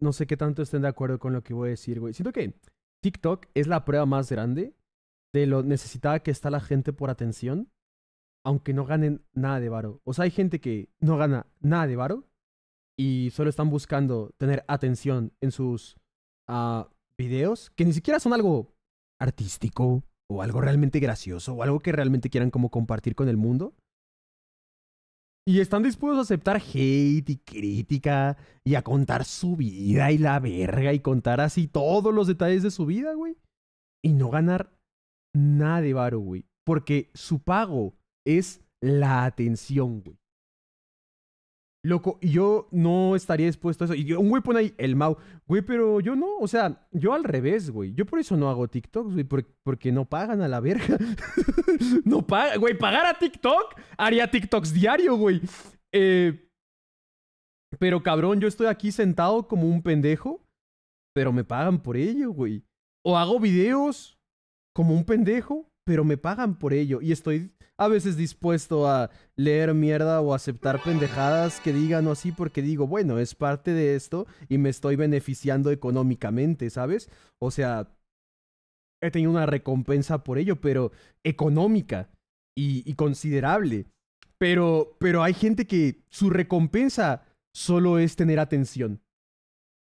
no sé qué tanto estén de acuerdo con lo que voy a decir, güey. Siento que TikTok es la prueba más grande de lo necesitada que está la gente por atención, aunque no ganen nada de varo. O sea, hay gente que no gana nada de varo y solo están buscando tener atención en sus ah, videos, que ni siquiera son algo artístico o algo realmente gracioso o algo que realmente quieran como compartir con el mundo, y están dispuestos a aceptar hate y crítica y a contar su vida y la verga y contar así todos los detalles de su vida, güey. Y no ganar nada de varo, güey. Porque su pago es la atención, güey. Loco, y yo no estaría dispuesto a eso. Y un güey pone ahí el Mau. Güey, pero yo no. O sea, yo al revés, güey. Yo por eso no hago TikToks, güey. Porque, no pagan a la verga. no pagan. Güey, pagar a TikTok. Haría TikToks diario, güey. Eh, pero cabrón, yo estoy aquí sentado como un pendejo. Pero me pagan por ello, güey. O hago videos como un pendejo. Pero me pagan por ello. Y estoy a veces dispuesto a leer mierda o aceptar pendejadas que digan o así porque digo, bueno, es parte de esto y me estoy beneficiando económicamente, ¿sabes? O sea, he tenido una recompensa por ello, pero económica y, y considerable. Pero, pero hay gente que su recompensa solo es tener atención.